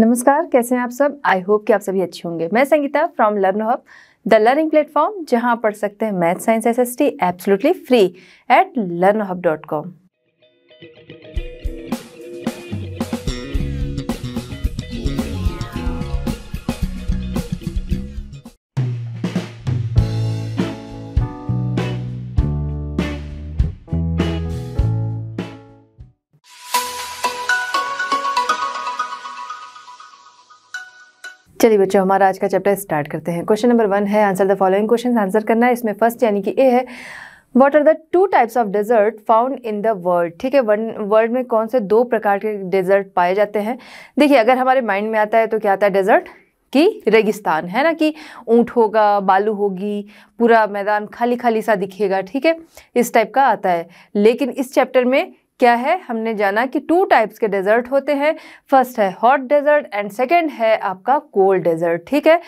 नमस्कार कैसे हैं आप सब आई होप कि आप सभी अच्छे होंगे मैं Sangeeta from Learn Hub the learning platform जहां आप पढ़ सकते हैं math science S S T absolutely free at learn Hub dot com चलिए बच्चों हमारा आज का चैप्टर स्टार्ट करते हैं क्वेश्चन नंबर वन है answer the following question answer करना है इसमें फर्स्ट यानी कि ए है what are the two types of desert found in the world ठीक है वर्ल्ड में कौन से दो प्रकार के डेजर्ट पाए जाते हैं देखिए अगर हमारे माइंड में आता है तो क्या आता है डेजर्ट कि रेगिस्तान है ना कि ऊँट होगा बालू होगी पूरा मैदान खाली खाली सा दिखेगा ठीक है इस टाइप का आता है लेकिन इस चैप्टर में क्या है हमने जाना कि टू टाइप्स के डेजर्ट होते हैं फर्स्ट है हॉट डेजर्ट एंड सेकंड है आपका कोल्ड डेजर्ट ठीक है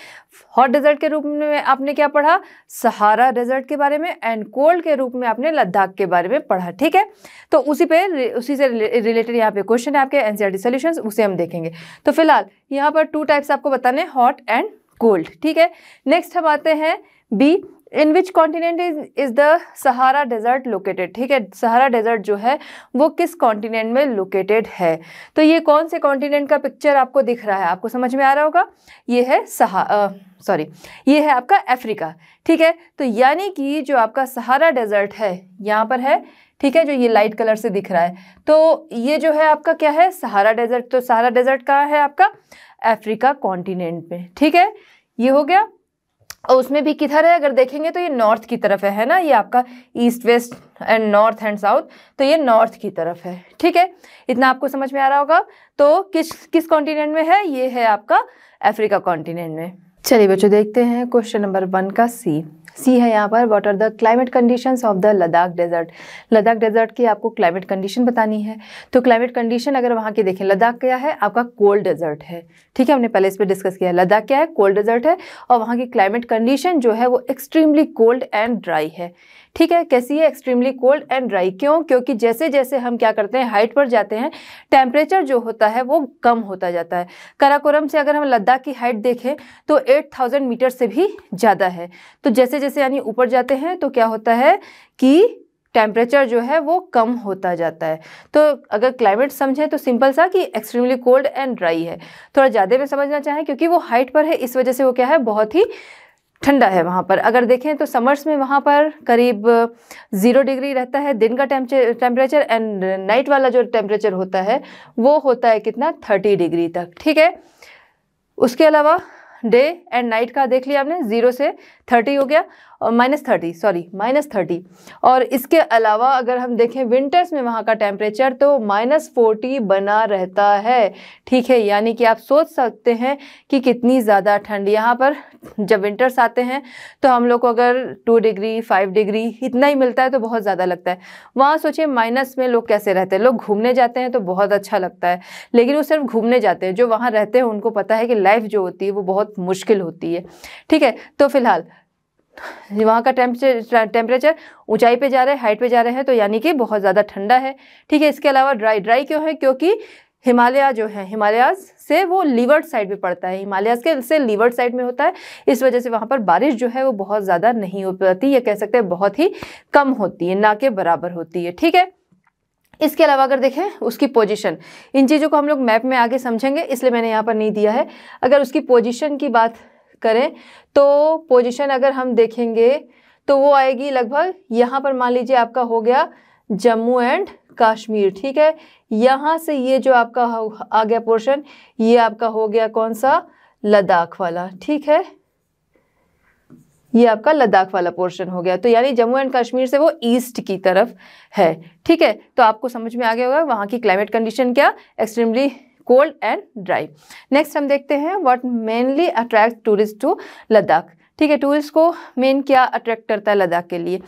हॉट डेजर्ट के रूप में आपने क्या पढ़ा सहारा डेजर्ट के बारे में एंड कोल्ड के रूप में आपने लद्दाख के बारे में पढ़ा ठीक है तो उसी पे उसी से रिलेटेड यहाँ पे क्वेश्चन है आपके एनसीईआरटी सोल्यूशन उसे हम देखेंगे तो फिलहाल यहाँ पर टू टाइप्स आपको बताने हॉट एंड कोल्ड ठीक है नेक्स्ट हम आते हैं B in which continent is is the Sahara desert located ठीक है सहारा डेजर्ट जो है वो किस कॉन्टिनेंट में लोकेटेड है तो ये कौन से कॉन्टिनेंट का पिक्चर आपको दिख रहा है आपको समझ में आ रहा होगा ये है सहा सॉरी ये है आपका अफ्रीका ठीक है तो यानी कि जो आपका सहारा डेजर्ट है यहाँ पर है ठीक है जो ये लाइट कलर से दिख रहा है तो ये जो है आपका क्या है सहारा डेजर्ट तो सहारा डेजर्ट कहाँ है आपका अफ्रीका कॉन्टिनेंट में ठीक है ये हो गया और उसमें भी किधर है अगर देखेंगे तो ये नॉर्थ की तरफ है है ना ये आपका east west and north and south तो ये नॉर्थ की तरफ है ठीक है इतना आपको समझ में आ रहा होगा तो किस किस कॉन्टिनेंट में है ये है आपका अफ्रीका कॉन्टिनेंट में चलिए बच्चों देखते हैं क्वेश्चन नंबर वन का सी सी है यहाँ पर what are the climate condition of the Ladakh desert Ladakh desert की आपको क्लाइमेट कंडीशन बतानी है तो क्लाइमेट कंडीशन अगर वहाँ की देखें लद्दाख क्या है आपका कोल्ड डेजर्ट है ठीक है हमने पहले इस पर डिस्कस किया लद्दाख क्या है कोल्ड डेजर्ट है और वहाँ की क्लाइमेट कंडीशन जो है वो एक्सट्रीमली कोल्ड एंड ड्राई है ठीक है कैसी है एक्सट्रीमली कोल्ड एंड ड्राई क्यों क्योंकि जैसे जैसे हम क्या करते हैं हाइट पर जाते हैं टेम्परेचर जो होता है वो कम होता जाता है काराकोरम से अगर हम लद्दाख की हाइट देखें तो 8000 मीटर से भी ज़्यादा है तो जैसे जैसे यानी ऊपर जाते हैं तो क्या होता है कि टेम्परेचर जो है वो कम होता जाता है तो अगर क्लाइमेट समझें तो सिंपल सा कि एक्सट्रीमली कोल्ड एंड ड्राई है थोड़ा ज़्यादा में समझना चाहें क्योंकि वो हाइट पर है इस वजह से वो क्या है बहुत ही ठंडा है वहाँ पर अगर देखें तो समर्स में वहाँ पर करीब ज़ीरो डिग्री रहता है दिन का टेम्परेचर एंड नाइट वाला जो टेम्परेचर होता है वो होता है कितना थर्टी डिग्री तक ठीक है उसके अलावा डे एंड नाइट का देख लिया आपने ज़ीरो से थर्टी हो गया और minus thirty sorry minus thirty और इसके अलावा अगर हम देखें विंटर्स में वहाँ का टेम्परेचर तो माइनस फोर्टी बना रहता है ठीक है यानी कि आप सोच सकते हैं कि कितनी ज़्यादा ठंड यहाँ पर जब विंटर्स आते हैं तो हम लोग को अगर टू डिग्री फाइव डिग्री इतना ही मिलता है तो बहुत ज़्यादा लगता है वहाँ सोचिए माइनस में लोग कैसे रहते हैं लोग घूमने जाते हैं तो बहुत अच्छा लगता है लेकिन वो सिर्फ घूमने जाते हैं जो वहाँ रहते हैं उनको पता है कि लाइफ जो होती है वो बहुत मुश्किल होती है ठीक है तो फिलहाल वहाँ का टेम्परेचर टेम्परेचर ऊंचाई पे जा रहा है हाइट पे जा रहे हैं तो यानी कि बहुत ज़्यादा ठंडा है ठीक है इसके अलावा ड्राई ड्राई क्यों है क्योंकि हिमालय जो है हिमालयाज से वो लीवर्ड साइड में पड़ता है हिमालयाज के से लीवर्ड साइड में होता है इस वजह से वहाँ पर बारिश जो है वो बहुत ज़्यादा नहीं हो पाती या कह सकते हैं बहुत ही कम होती है ना के बराबर होती है ठीक है इसके अलावा अगर देखें उसकी पोजीशन इन चीज़ों को हम लोग मैप में आगे समझेंगे इसलिए मैंने यहाँ पर नहीं दिया है अगर उसकी पोजीशन की बात करें तो पोजीशन अगर हम देखेंगे तो वो आएगी लगभग यहाँ पर मान लीजिए आपका हो गया जम्मू एंड कश्मीर ठीक है यहाँ से ये जो आपका आ गया पोर्शन ये आपका हो गया कौन सा लद्दाख वाला ठीक है ये आपका लद्दाख वाला पोर्शन हो गया तो यानी जम्मू एंड कश्मीर से वो ईस्ट की तरफ है ठीक है तो आपको समझ में आ गया होगा वहाँ की क्लाइमेट कंडीशन क्या extremely cold and dry next हम देखते हैं what mainly attract tourist to Ladakh ठीक है टूरिस्ट को मेन क्या अट्रैक्ट करता है लद्दाख के लिए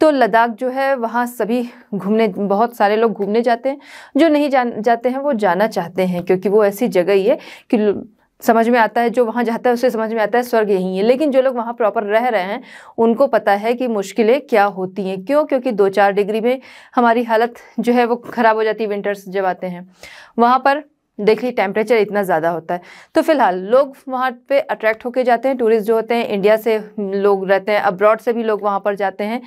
तो लद्दाख जो है वहाँ सभी घूमने बहुत सारे लोग घूमने जाते हैं जो नहीं जान जाते हैं वो जाना चाहते हैं क्योंकि वो ऐसी जगह ही है कि समझ में आता है जो वहाँ जाता है उसे समझ में आता है स्वर्ग यही है लेकिन जो लोग वहाँ प्रॉपर रह रहे हैं उनको पता है कि मुश्किलें क्या होती हैं क्यों क्योंकि दो चार डिग्री में हमारी हालत जो है वो ख़राब हो जाती है विंटर्स जब आते हैं वहाँ पर देखिए टेम्परेचर इतना ज़्यादा होता है तो फिलहाल लोग वहाँ पे अट्रैक्ट होके जाते हैं टूरिस्ट जो होते हैं इंडिया से लोग रहते हैं अब्रॉड से भी लोग वहाँ पर जाते हैं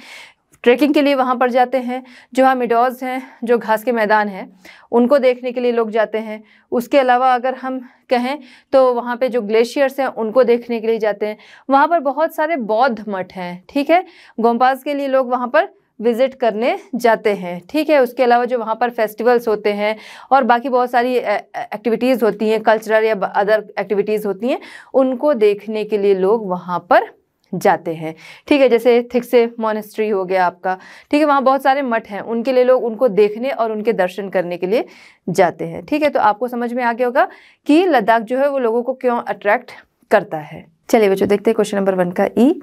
ट्रैकिंग के लिए वहाँ पर जाते हैं जो वहाँ मिडोज़ हैं जो घास के मैदान हैं उनको देखने के लिए लोग जाते हैं उसके अलावा अगर हम कहें तो वहाँ पे जो ग्लेशियर्स हैं उनको देखने के लिए जाते हैं वहाँ पर बहुत सारे बौद्ध मठ हैं ठीक है गोमपास के लिए लोग वहाँ पर विज़िट करने जाते हैं ठीक है उसके अलावा जो वहाँ पर फेस्टिवल्स होते हैं और बाकी बहुत सारी एक्टिविटीज़ होती हैं कल्चरल या अदर एक्टिविटीज़ होती हैं उनको देखने के लिए लोग वहाँ पर जाते हैं ठीक है जैसे थिक्से मोनेस्ट्री हो गया आपका ठीक है वहाँ बहुत सारे मठ हैं उनके लिए लोग उनको देखने और उनके दर्शन करने के लिए जाते हैं ठीक है तो आपको समझ में आ गया होगा कि लद्दाख जो है वो लोगों को क्यों अट्रैक्ट करता है चलिए बच्चों देखते हैं क्वेश्चन नंबर वन का ई e।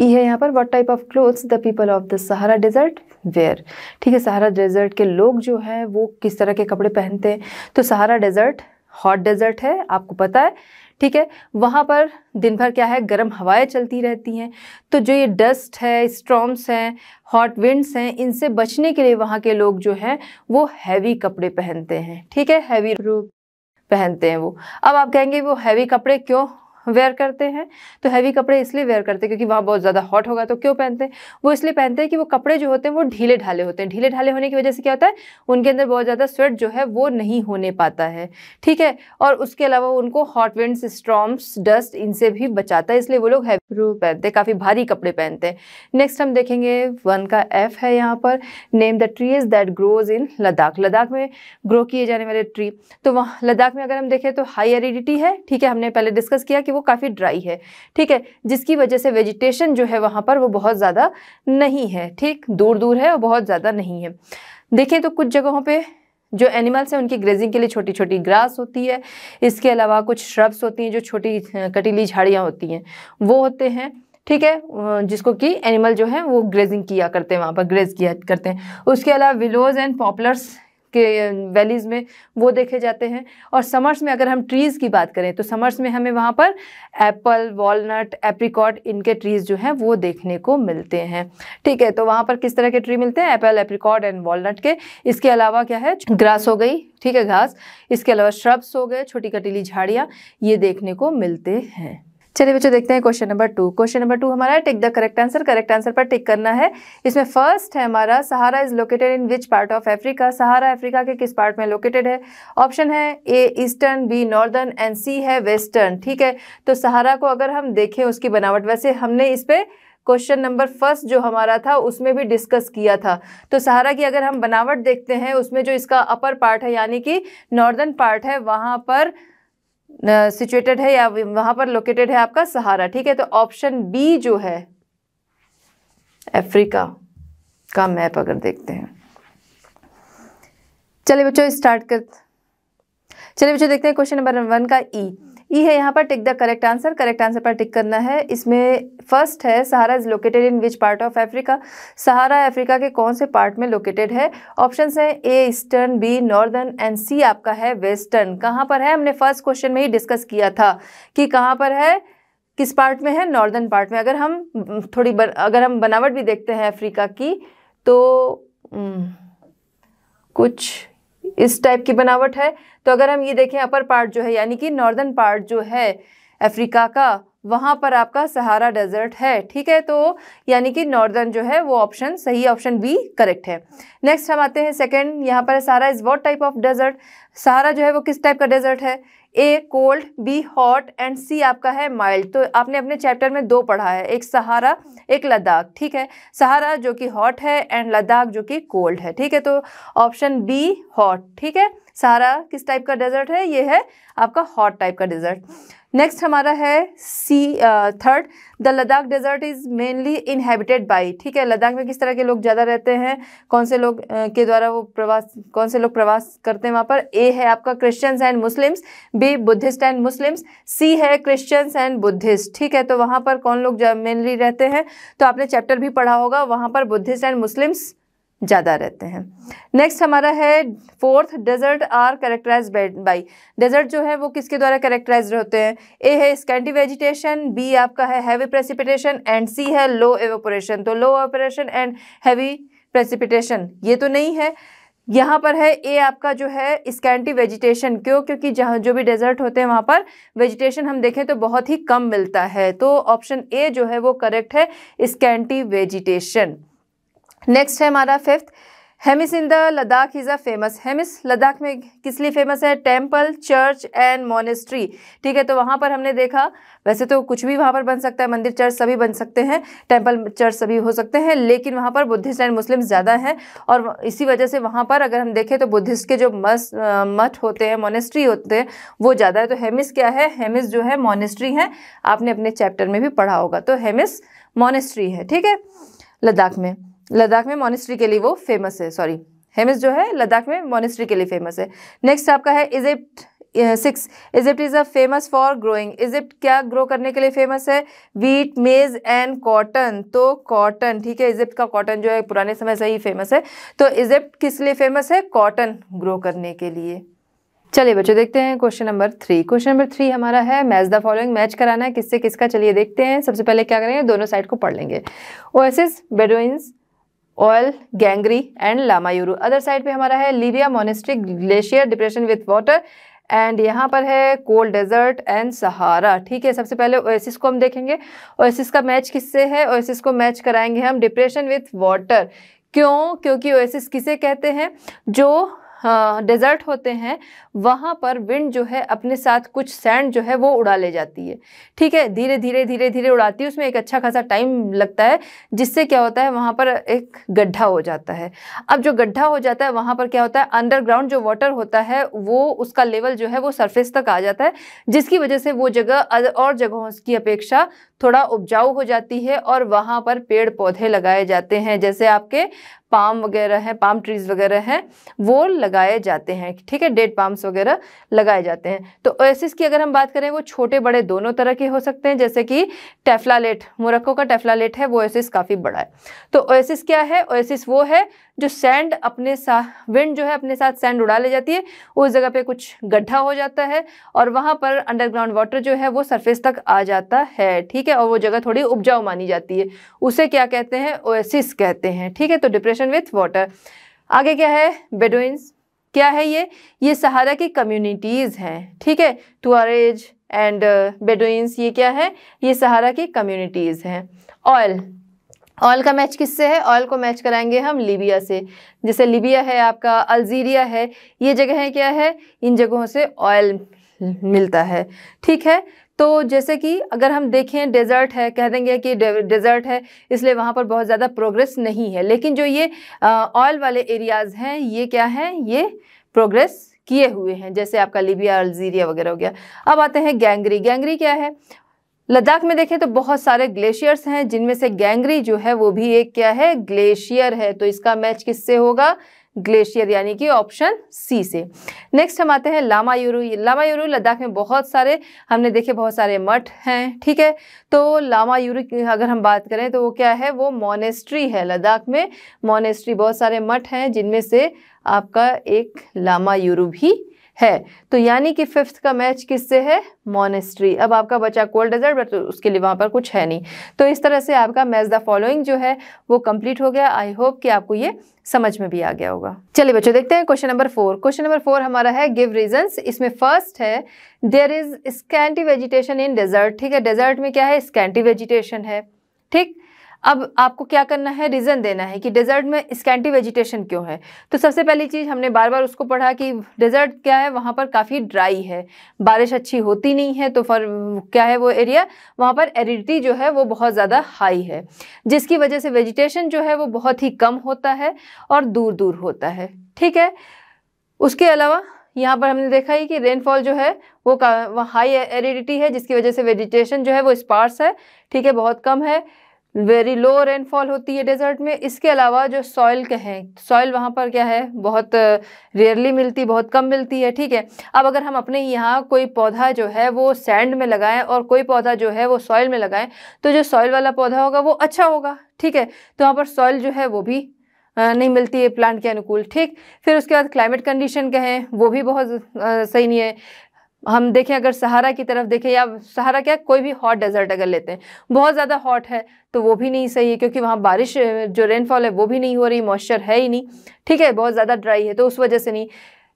ई है यहाँ पर what type of clothes the people of the Sahara desert wear ठीक है सहारा डेजर्ट के लोग जो हैं वो किस तरह के कपड़े पहनते हैं तो सहारा डेजर्ट हॉट डेजर्ट है आपको पता है ठीक है वहाँ पर दिन भर क्या है गर्म हवाएं चलती रहती हैं तो जो ये डस्ट है स्ट्रॉम्स हैं हॉट विंड्स हैं इनसे बचने के लिए वहाँ के लोग जो हैं वो हैवी कपड़े पहनते हैं ठीक है हैवी रूप पहनते हैं वो अब आप कहेंगे वो हैवी कपड़े क्यों वेयर करते हैं तो हैवी कपड़े इसलिए वेयर करते हैं क्योंकि वहाँ बहुत ज़्यादा हॉट होगा तो क्यों पहनते हैं वो इसलिए पहनते हैं कि वो कपड़े जो होते हैं वो ढीले ढाले होते हैं ढीले ढाले होने की वजह से क्या होता है उनके अंदर बहुत ज़्यादा स्वेट जो है वो नहीं होने पाता है ठीक है और उसके अलावा उनको हॉट विंड्स स्ट्रॉम्स डस्ट इनसे भी बचाता है इसलिए वो लोग हैवी पहनते हैं काफ़ी भारी कपड़े पहनते हैं नेक्स्ट हम देखेंगे वन का एफ है यहाँ पर name the trees that grows in Ladakh Ladakh में ग्रो किए जाने वाले ट्री तो वहाँ लद्दाख में अगर हम देखें तो हाई एरिडिटी है ठीक है हमने पहले डिस्कस किया कि कि वो काफ़ी ड्राई है ठीक है जिसकी वजह से वेजिटेशन जो है वहाँ पर वो बहुत ज़्यादा नहीं है ठीक दूर दूर है और बहुत ज़्यादा नहीं है देखें तो कुछ जगहों पर जो एनिमल्स हैं उनकी ग्रेजिंग के लिए छोटी छोटी ग्रास होती है इसके अलावा कुछ श्रब्स होती हैं जो छोटी कटीली झाड़ियाँ होती हैं वो होते हैं ठीक है जिसको कि एनिमल जो है वो ग्रेजिंग किया करते हैं वहाँ पर ग्रेज किया करते हैं उसके अलावा विलोज एंड पॉपुलर्स के वैलीज़ में वो देखे जाते हैं और समर्स में अगर हम ट्रीज़ की बात करें तो समर्स में हमें वहाँ पर एप्पल वॉलनट एप्रिकॉट इनके ट्रीज़ जो हैं वो देखने को मिलते हैं ठीक है तो वहाँ पर किस तरह के ट्री मिलते हैं एप्पल एप्रिकॉट एंड वॉलनट के इसके अलावा क्या है ग्रास हो गई ठीक है घास इसके अलावा श्रब्स हो गए छोटी कटीली झाड़ियाँ ये देखने को मिलते हैं चलिए बच्चों देखते हैं question number two question number two हमारा tick the correct answer correct answer पर टिक करना है इसमें फर्स्ट है हमारा Sahara is located in which part of Africa Sahara Africa के किस पार्ट में लोकेटेड है ऑप्शन है A eastern B northern and C है वेस्टर्न ठीक है तो सहारा को अगर हम देखें उसकी बनावट वैसे हमने इस पर क्वेश्चन नंबर फर्स्ट जो हमारा था उसमें भी डिस्कस किया था तो सहारा की अगर हम बनावट देखते हैं उसमें जो इसका अपर पार्ट है यानी कि नॉर्दर्न पार्ट है वहाँ पर सिचुएटेड है या वहां पर लोकेटेड है आपका सहारा ठीक है तो ऑप्शन बी जो है अफ्रीका का मैप अगर देखते हैं चलिए बच्चों स्टार्ट कर चलिए बच्चों देखते हैं क्वेश्चन नंबर वन का ई e. ई है यहाँ पर tick the correct answer correct answer पर टिक करना है इसमें फर्स्ट है Sahara is located in which part of Africa Sahara Africa के कौन से पार्ट में लोकेटेड है ऑप्शन है A eastern B northern and C आपका है वेस्टर्न कहाँ पर है हमने फर्स्ट क्वेश्चन में ही डिस्कस किया था कि कहाँ पर है किस पार्ट में है नॉर्दर्न पार्ट में अगर हम थोड़ी बर, अगर हम बनावट भी देखते हैं अफ्रीका की तो हम्म, कुछ इस टाइप की बनावट है तो अगर हम ये देखें अपर पार्ट जो है यानी कि नॉर्दर्न पार्ट जो है अफ्रीका का वहाँ पर आपका सहारा डेजर्ट है ठीक है तो यानी कि नॉर्दर्न जो है वो ऑप्शन सही ऑप्शन बी करेक्ट है नेक्स्ट हम आते हैं सेकंड यहाँ पर Sahara is what type of desert Sahara जो है वो किस टाइप का डेजर्ट है A cold B hot and C आपका है माइल्ड तो आपने अपने चैप्टर में दो पढ़ा है एक सहारा एक लद्दाख ठीक है सहारा जो कि हॉट है एंड लद्दाख जो कि कोल्ड है ठीक है तो ऑप्शन बी हॉट ठीक है सहारा किस टाइप का डेजर्ट है ये है आपका हॉट टाइप का डेजर्ट नेक्स्ट हमारा है C third the Ladakh desert is mainly inhabited by ठीक है लद्दाख में किस तरह के लोग ज़्यादा रहते हैं कौन से लोग uh, के द्वारा वो प्रवास कौन से लोग प्रवास करते हैं वहाँ पर ए है आपका Christians and Muslims B Buddhist and Muslims C है क्रिश्चियंस एंड बुद्धिस्ट ठीक है तो वहाँ पर कौन लोग मेनली रहते हैं तो आपने चैप्टर भी पढ़ा होगा वहाँ पर बुद्धिस्ट एंड मुस्लिम्स ज़्यादा रहते हैं नेक्स्ट हमारा है fourth desert are characterise by desert जो है वो किसके द्वारा करेक्टराइज होते हैं ए है स्कैंडी वेजिटेशन बी आपका है हैवी प्रेसिपिटेशन एंड सी है लो एवोपोरेशन तो low evaporation and heavy precipitation ये तो नहीं है यहाँ पर है ए आपका जो है स्कैंटी वेजिटेशन क्यों क्योंकि जहाँ जो भी डेजर्ट होते हैं वहाँ पर वेजिटेशन हम देखें तो बहुत ही कम मिलता है तो ऑप्शन ए जो है वो करेक्ट है स्कैंटी वेजिटेशन नेक्स्ट है हमारा fifth Hemis in the Ladakh is a famous Hemis Ladakh में किस लिए फेमस है टेम्पल चर्च एंड मोनेस्ट्री ठीक है तो वहाँ पर हमने देखा वैसे तो कुछ भी वहाँ पर बन सकता है मंदिर चर्च सभी बन सकते हैं टेम्पल चर्च सभी हो सकते हैं लेकिन वहाँ पर बुद्धिस्ट एंड मुस्लिम ज़्यादा हैं और इसी वजह से वहाँ पर अगर हम देखें तो बुद्धिस्ट के जो मस मठ होते हैं मोनेस्ट्री होते हैं वो ज़्यादा है तो हेमिस क्या है हेमिस जो है मोनेस्ट्री है आपने अपने चैप्टर में भी पढ़ा होगा तो हेमिस मोनेस्ट्री है ठीक है लद्दाख में लद्दाख में मोनिस्ट्री के लिए वो फेमस है सॉरी हेमिस जो है लद्दाख में मोनिस्ट्री के लिए फेमस है नेक्स्ट आपका है Egypt six Egypt is a famous for growing Egypt क्या ग्रो करने के लिए फेमस है वीट मेज एंड कॉटन तो कॉटन ठीक है इजिप्ट का कॉटन जो है पुराने समय से ही फेमस है तो इजिप्ट किस लिए फेमस है कॉटन ग्रो करने के लिए चलिए बच्चों देखते हैं question number three question number three हमारा है मैच द फॉलोइंग मैच कराना है किससे किसका चलिए देखते हैं सबसे पहले क्या करेंगे दोनों साइड को पढ़ लेंगे oasis Bedouins oil Gangri and Lamayuru other side पे हमारा है Libya monastic glacier depression with water and यहाँ पर है कोल्ड डेजर्ट एंड सहारा ठीक है सबसे पहले ओएसिस को हम देखेंगे ओएसिस का मैच किससे है ओएसिस को मैच कराएंगे हम डिप्रेशन विथ वाटर क्यों क्योंकि ओएसिस किसे कहते हैं जो डेजर्ट हाँ, होते हैं वहाँ पर विंड जो है अपने साथ कुछ सैंड जो है वो उड़ा ले जाती है ठीक है धीरे धीरे धीरे धीरे उड़ाती है उसमें एक अच्छा खासा टाइम लगता है जिससे क्या होता है वहाँ पर एक गड्ढा हो जाता है अब जो गड्ढा हो जाता है वहाँ पर क्या होता है अंडरग्राउंड जो वाटर होता है वो उसका लेवल जो है वो सरफेस तक आ जाता है जिसकी वजह से वो जगह और जगहों की अपेक्षा थोड़ा उपजाऊ हो जाती है और वहाँ पर पेड़ पौधे लगाए जाते हैं जैसे आपके पाम वगैरह हैं पाम ट्रीज़ वगैरह हैं वो लगाए जाते हैं ठीक है डेट पाम्स वगैरह लगाए जाते हैं तो ओएसिस की अगर हम बात करें वो छोटे बड़े दोनों तरह के हो सकते हैं जैसे कि टेफलालेट मोरक्को का टेफलालेट है वो ओएसिस काफ़ी बड़ा है तो ओएसिस क्या है ओएसिस वो है जो सैंड अपने साथ विंड जो है अपने साथ सैंड उड़ा ले जाती है उस जगह पे कुछ गड्ढा हो जाता है और वहाँ पर अंडरग्राउंड वाटर जो है वो सरफेस तक आ जाता है ठीक है और वो जगह थोड़ी उपजाऊ मानी जाती है उसे क्या कहते हैं ओएसिस कहते हैं ठीक है तो डिप्रेशन विथ वाटर आगे क्या है बेडोइंस क्या है ये ये सहारा की कम्युनिटीज़ हैं ठीक है टुआरेज एंड बेडोइंस ये क्या है ये सहारा की कम्युनिटीज़ हैं ऑयल ऑयल का मैच किससे है ऑयल को मैच कराएंगे हम लीबिया से जैसे लीबिया है आपका अल्जीरिया है ये जगह है क्या है इन जगहों से ऑयल मिलता है ठीक है तो जैसे कि अगर हम देखें डेजर्ट है कह देंगे कि डेजर्ट है इसलिए वहाँ पर बहुत ज़्यादा प्रोग्रेस नहीं है लेकिन जो ये ऑयल वाले एरियाज़ हैं ये क्या हैं ये प्रोग्रेस किए हुए हैं जैसे आपका लीबिया अल्जीरिया वगैरह हो गया अब आते हैं गैंगरी गैंगरी क्या है लद्दाख में देखें तो बहुत सारे ग्लेशियर्स हैं जिनमें से गैंगरी जो है वो भी एक क्या है ग्लेशियर है तो इसका मैच किससे होगा ग्लेशियर यानी कि ऑप्शन सी से नेक्स्ट हम आते हैं लामा यूरू लामा यूरू लद्दाख में बहुत सारे हमने देखे बहुत सारे मठ हैं ठीक है तो लामा यूरू की अगर हम बात करें तो वो क्या है वो मोनेस्ट्री है लद्दाख में मोनेस्ट्री बहुत सारे मठ हैं जिनमें से आपका एक लामा यूरू भी है तो यानी कि फिफ्थ का मैच किससे है मोनेस्ट्री अब आपका बचा कोल्ड डेजर्ट बट उसके लिए वहाँ पर कुछ है नहीं तो इस तरह से आपका मैच द फॉलोइंग जो है वो कंप्लीट हो गया आई होप कि आपको ये समझ में भी आ गया होगा चलिए बच्चों देखते हैं question number four question number four हमारा है गिव रीजन इसमें फर्स्ट है there is scanty vegetation in desert ठीक है डेजर्ट में क्या है स्कैंटी वेजिटेशन है ठीक अब आपको क्या करना है रीज़न देना है कि डेजर्ट में स्कैंटी वेजिटेशन क्यों है तो सबसे पहली चीज़ हमने बार बार उसको पढ़ा कि डेजर्ट क्या है वहाँ पर काफ़ी ड्राई है बारिश अच्छी होती नहीं है तो फर क्या है वो एरिया वहाँ पर एरिडिटी जो है वो बहुत ज़्यादा हाई है जिसकी वजह से वेजिटेशन जो है वो बहुत ही कम होता है और दूर दूर होता है ठीक है उसके अलावा यहाँ पर हमने देखा है कि रेनफॉल जो है वो हाई एरिडिटी है जिसकी वजह से वेजिटेशन जो है वो स्पार्स है ठीक है बहुत कम है वेरी लो रेनफॉल होती है डेजर्ट में इसके अलावा जो सॉइल के हैं सॉइल वहाँ पर क्या है बहुत रेयरली uh, मिलती बहुत कम मिलती है ठीक है अब अगर हम अपने यहाँ कोई पौधा जो है वो सैंड में लगाएं और कोई पौधा जो है वो सॉइल में लगाएं तो जो सॉइल वाला पौधा होगा वो अच्छा होगा ठीक है तो वहाँ पर सॉइल जो है वो भी uh, नहीं मिलती है प्लांट के अनुकूल ठीक फिर उसके बाद क्लाइमेट कंडीशन कहें वो भी बहुत uh, सही नहीं है हम देखें अगर सहारा की तरफ देखें या सहारा क्या कोई भी हॉट डेजर्ट अगर लेते हैं बहुत ज़्यादा हॉट है तो वो भी नहीं सही है क्योंकि वहाँ बारिश जो रेनफॉल है वो भी नहीं हो रही मॉइस्चर है ही नहीं ठीक है बहुत ज़्यादा ड्राई है तो उस वजह से नहीं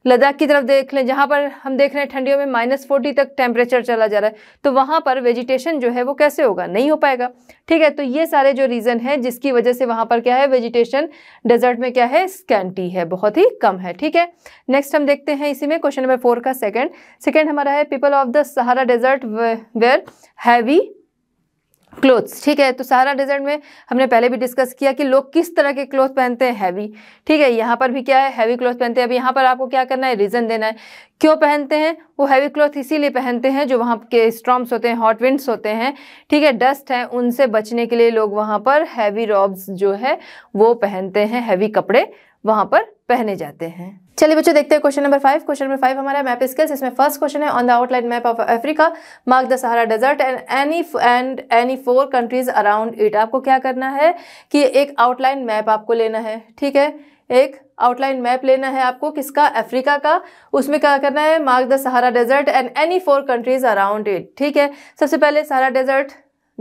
लद्दाख की तरफ देख लें जहाँ पर हम देख रहे हैं ठंडियों में माइनस फोर्टी तक टेम्परेचर चला जा रहा है तो वहाँ पर वेजिटेशन जो है वो कैसे होगा नहीं हो पाएगा ठीक है तो ये सारे जो रीज़न है जिसकी वजह से वहाँ पर क्या है वेजिटेशन डेजर्ट में क्या है स्कैंटी है बहुत ही कम है ठीक है नेक्स्ट हम देखते हैं इसी में क्वेश्चन नंबर फोर का सेकेंड सेकेंड हमारा है people of the Sahara desert wear heavy clothes ठीक है तो सारा डिजर्ट में हमने पहले भी डिस्कस किया कि लोग किस तरह के क्लोथ पहनते हैं हैवी ठीक है यहाँ पर भी क्या है हैवी क्लोथ पहनते हैं अब यहाँ पर आपको क्या करना है रीज़न देना है क्यों पहनते हैं वो हैवी क्लोथ इसीलिए पहनते हैं जो वहाँ के स्ट्रॉम्स होते हैं हॉट विंड्स होते हैं ठीक है डस्ट है उनसे बचने के लिए लोग वहाँ पर हैवी रॉब्स जो है वो पहनते हैं हैवी कपड़े वहाँ पर पहने जाते हैं चलिए बच्चों देखते हैं question number five question number five हमारा मैप स्किल्स इसमें फर्स्ट क्वेश्चन है on the outline map of Africa mark the Sahara desert and any and any four countries around it आपको क्या करना है कि एक आउटलाइन मैप आपको लेना है ठीक है एक आउटलाइन मैप लेना है आपको किसका अफ्रीका का उसमें क्या करना है mark the Sahara desert and any four countries around it ठीक है सबसे पहले सहारा डेजर्ट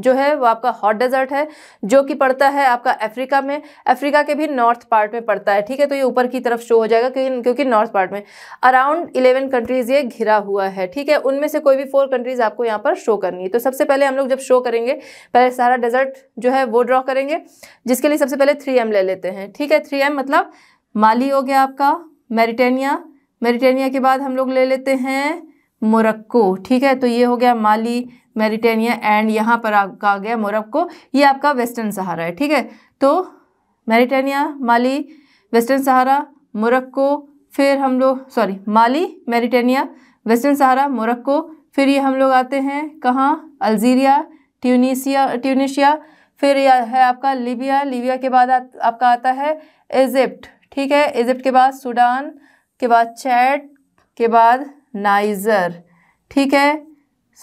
जो है वो आपका हॉट डेजर्ट है जो कि पड़ता है आपका अफ्रीका में अफ्रीका के भी नॉर्थ पार्ट में पड़ता है ठीक है तो ये ऊपर की तरफ शो हो जाएगा क्योंकि क्योंकि नॉर्थ पार्ट में अराउंड इलेवन कंट्रीज़ ये घिरा हुआ है ठीक है उनमें से कोई भी फोर कंट्रीज़ आपको यहाँ पर शो करनी है तो सबसे पहले हम लोग जब शो करेंगे पहले सारा डेजर्ट जो है वो ड्रॉ करेंगे जिसके लिए सबसे पहले थ्री एम ले लेते हैं ठीक है थ्री एम मतलब माली हो गया आपका मेरिटेनिया मेरिटेनिया के बाद हम लोग ले लेते हैं मोरक्को ठीक है तो ये हो गया माली मेरिटेनिया एंड यहाँ पर आपका आ गया मोरक्को ये आपका वेस्टर्न सहारा है ठीक है तो मेरिटेनिया माली वेस्टर्न सहारा मोरक्को फिर हम लोग sorry Mali Mauritania western Sahara Morocco फिर ये हम लोग आते हैं कहाँ अल्जीरिया ट्यूनिशिया ट्यूनिशिया फिर यह है आपका लीबिया लीबिया के बाद आ, आपका आता है इजिप्ट ठीक है इजिप्ट के बाद सूडान के बाद चैट के बाद नाइज़र ठीक है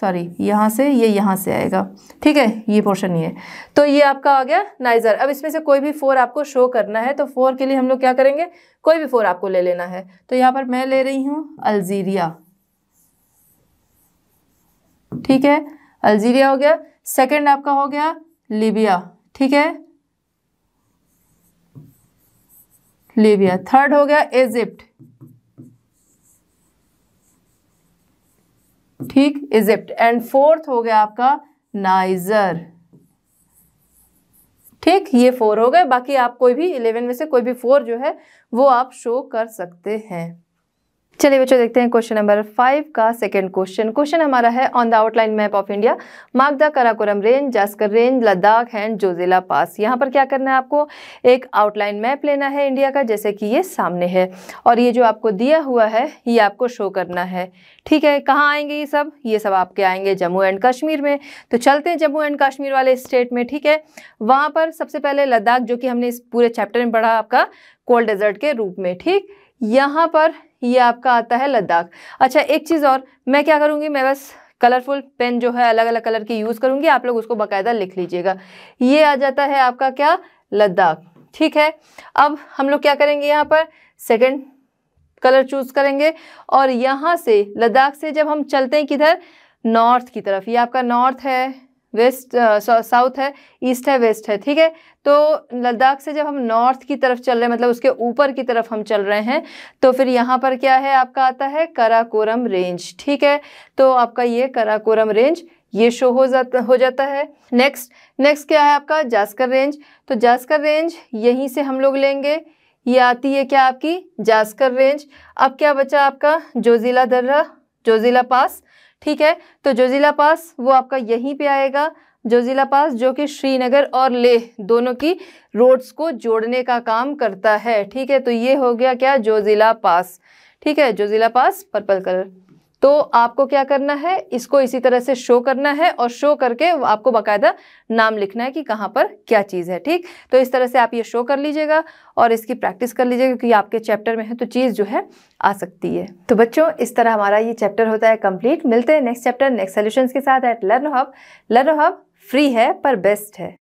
सॉरी यहाँ से ये यह यहाँ से आएगा ठीक है ये पोर्शन ये तो ये आपका आ गया नाइज़र अब इसमें से कोई भी फोर आपको शो करना है तो फोर के लिए हम लोग क्या करेंगे कोई भी फोर आपको ले लेना है तो यहाँ पर मैं ले रही हूँ अल्जीरिया ठीक है अल्जीरिया हो गया सेकंड आपका हो गया लीबिया ठीक है लीबिया थर्ड हो गया इजिप्ट ठीक इजिप्ट एंड फोर्थ हो गया आपका नाइजर ठीक ये फोर हो गए बाकी आप कोई भी इलेवन में से कोई भी फोर जो है वो आप शो कर सकते हैं चलिए बच्चों देखते हैं क्वेश्चन नंबर फाइव का सेकंड क्वेश्चन क्वेश्चन हमारा है on the outline map of India मागदा Karakoram range Zanskar range Ladakh and Zojila pass यहाँ पर क्या करना है आपको एक आउटलाइन मैप लेना है इंडिया का जैसे कि ये सामने है और ये जो आपको दिया हुआ है ये आपको शो करना है ठीक है कहाँ आएंगे ये सब ये सब आपके आएंगे जम्मू एंड कश्मीर में तो चलते हैं जम्मू एंड कश्मीर वाले स्टेट में ठीक है वहाँ पर सबसे पहले लद्दाख जो कि हमने इस पूरे चैप्टर में पढ़ा आपका कोल्ड डेजर्ट के रूप में ठीक यहाँ पर ये आपका आता है लद्दाख अच्छा एक चीज़ और मैं क्या करूँगी मैं बस कलरफुल पेन जो है अलग अलग कलर की यूज़ करूँगी आप लोग उसको बाकायदा लिख लीजिएगा ये आ जाता है आपका क्या लद्दाख ठीक है अब हम लोग क्या करेंगे यहाँ पर सेकेंड कलर चूज करेंगे और यहाँ से लद्दाख से जब हम चलते हैं किधर नॉर्थ की तरफ ये आपका नॉर्थ है वेस्ट साउथ है ईस्ट है वेस्ट है ठीक है तो लद्दाख से जब हम नॉर्थ की तरफ चल रहे हैं मतलब उसके ऊपर की तरफ हम चल रहे हैं तो फिर यहाँ पर क्या है आपका आता है कराकोरम रेंज ठीक है तो आपका ये कराकोरम रेंज ये शो हो जाता हो जाता है नेक्स्ट नेक्स्ट क्या है आपका जास्कर रेंज तो जास्कर रेंज यहीं से हम लोग लेंगे ये आती है क्या आपकी जास्कर रेंज अब क्या बचा आपका जोजिला दर्रा जोजिला पास ठीक है तो जोजिला पास वो आपका यहीं पे आएगा जोजिला पास जो कि श्रीनगर और लेह दोनों की रोड्स को जोड़ने का काम करता है ठीक है तो ये हो गया क्या जोजिला पास ठीक है जोजिला पास पर्पल कलर तो आपको क्या करना है इसको इसी तरह से शो करना है और शो करके आपको बाकायदा नाम लिखना है कि कहाँ पर क्या चीज़ है ठीक तो इस तरह से आप ये शो कर लीजिएगा और इसकी प्रैक्टिस कर लीजिएगा क्योंकि आपके चैप्टर में है तो चीज़ जो है आ सकती है तो बच्चों इस तरह हमारा ये चैप्टर होता है कम्प्लीट मिलते हैं नेक्स्ट चैप्टर नेक्स्ट सोल्यूशन के साथ at learn hub learn hub free है पर बेस्ट है